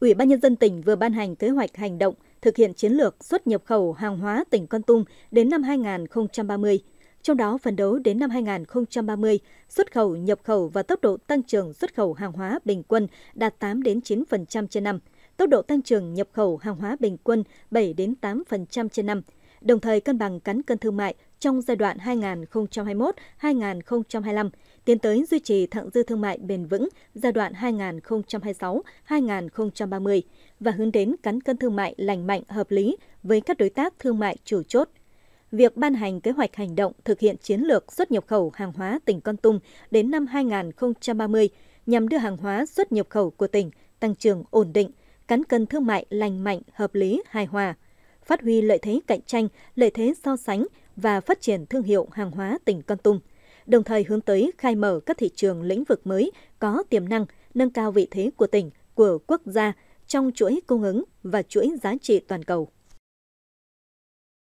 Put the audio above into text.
Ủy ban Nhân dân tỉnh vừa ban hành kế hoạch hành động thực hiện chiến lược xuất nhập khẩu hàng hóa tỉnh Con Tum đến năm 2030. Trong đó, phấn đấu đến năm 2030, xuất khẩu, nhập khẩu và tốc độ tăng trưởng xuất khẩu hàng hóa bình quân đạt 8 đến 9% trên năm, tốc độ tăng trưởng nhập khẩu hàng hóa bình quân 7 đến 8% trên năm, đồng thời cân bằng cán cân thương mại trong giai đoạn 2021-2025, tiến tới duy trì thặng dư thương mại bền vững giai đoạn 2026-2030 và hướng đến cán cân thương mại lành mạnh hợp lý với các đối tác thương mại chủ chốt. Việc ban hành kế hoạch hành động thực hiện chiến lược xuất nhập khẩu hàng hóa tỉnh Con Tum đến năm 2030 nhằm đưa hàng hóa xuất nhập khẩu của tỉnh tăng trưởng ổn định, cán cân thương mại lành mạnh, hợp lý, hài hòa, phát huy lợi thế cạnh tranh, lợi thế so sánh, và phát triển thương hiệu hàng hóa tỉnh Con Tum, đồng thời hướng tới khai mở các thị trường lĩnh vực mới có tiềm năng, nâng cao vị thế của tỉnh, của quốc gia trong chuỗi cung ứng và chuỗi giá trị toàn cầu.